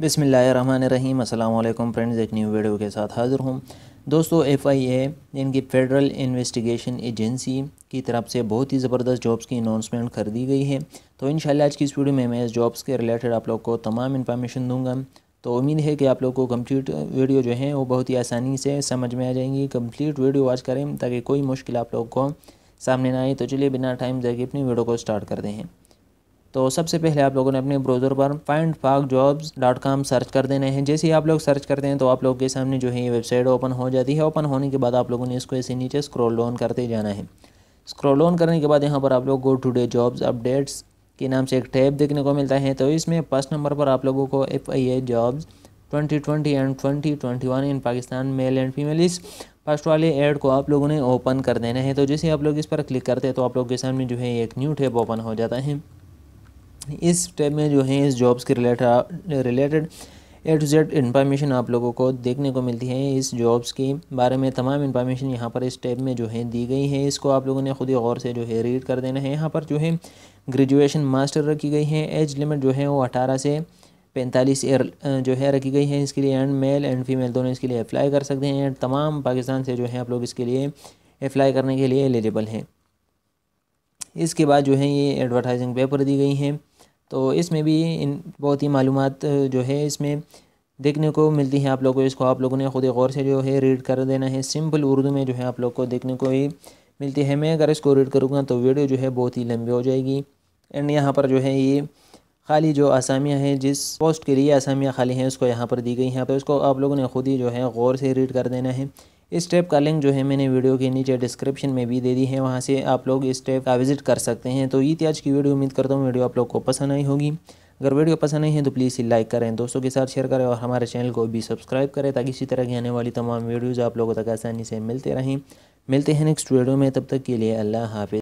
बिसमीम अल्लाम फ्रेंड्स एक न्यू वीडियो के साथ हाज़िर हूँ दोस्तों एफ़ आई ए इनकी फेडरल इन्वेस्टिगेशन एजेंसी की तरफ से बहुत ही ज़बरदस्त जॉब्स की अनाउंसमेंट कर दी गई है तो इन आज की इस वीडियो में मैं इस जॉब्स के रिलेटेड आप लोग को तमाम इन्फॉर्मेशन दूंगा तो उम्मीद है कि आप लोग को कम्प्लीट वीडियो जो है वो बहुत ही आसानी से समझ में आ जाएंगी कम्प्लीट वीडियो वॉच करें ताकि कोई मुश्किल आप लोग को सामने ना आए तो चलिए बिना टाइम जाके अपनी वीडियो को स्टार्ट कर दें तो सबसे पहले आप लोगों ने अपने ब्राउज़र पर फाइंड फाक जॉब्स डॉट कॉम सर्च कर देना है जैसे ही आप लोग सर्च करते हैं तो आप लोग के सामने जो है ये वेबसाइट ओपन हो जाती है ओपन होने के बाद आप लोगों ने इसको ऐसे नीचे स्क्रॉल डाउन करते जाना है स्क्रॉल ऑन करने के बाद यहाँ पर आप लोग go today jobs updates के नाम से एक टैब देखने को मिलता है तो इसमें फर्स्ट नंबर पर आप लोगों को F I A jobs twenty twenty and twenty twenty one in Pakistan male and female इस फर्स्ट वाले एड को आप लोगों ने ओपन कर देना है तो जैसे आप लोग इस पर क्लिक करते हैं तो आप लोग के सामने जो है एक न्यू टैब ओपन हो जाता है इस टाइप में जो है इस जॉब्स के related related A to Z information आप लोगों को देखने को मिलती है इस जॉब्स के बारे में तमाम इन्फॉर्मेशन यहाँ पर इस टैब में जो है दी गई है इसको आप लोगों ने खुद ही गौर से जो है रीड कर देना है यहाँ पर जो है ग्रेजुएशन मास्टर रखी गई है एज लिमिट जो है वो अठारह से पैंतालीस ईयर जो है रखी गई है इसके लिए एंड मेल एंड फीमेल दोनों इसके लिए अप्लाई कर सकते हैं एंड तमाम पाकिस्तान से जो है आप लोग इसके लिए अप्लाई करने के लिए एलिजिबल हैं इसके बाद जो है ये एडवर्टाइजिंग पेपर दी गई हैं तो इसमें भी इन बहुत ही मालूम जो है इसमें देखने को मिलती हैं आप लोगों को इसको आप लोगों ने खुद गौर से जो है रीड कर देना है सिंपल उर्दू में जो है आप लोग को देखने को ही मिलती है मैं अगर इसको रीड करूँगा तो वीडियो जो है बहुत ही लंबी हो जाएगी एंड यहाँ पर जो है ये खाली जो आसामियाँ हैं जिस पोस्ट के लिए आसामियाँ खाली हैं उसको यहाँ पर दी गई हैं तो उसको आप लोगों ने खुद ही जो है गौर से रीड कर देना है इस टैब का लिंक जो है मैंने वीडियो के नीचे डिस्क्रिप्शन में भी दे दी है वहाँ से आप लोग इस टैब का विजिट कर सकते हैं तो ये आज की वीडियो उम्मीद करता हूँ वीडियो आप लोग को पसंद आई होगी अगर वीडियो पसंद आई है तो प्लीज़ लाइक करें दोस्तों के साथ शेयर करें और हमारे चैनल को भी सब्सक्राइब करें ताकि इसी तरह की आने वाली तमाम वीडियोज़ आप लोगों तक आसानी से मिलते रहें मिलते हैं नेक्स्ट वीडियो में तब तक के लिए अल्लाह हाफिज़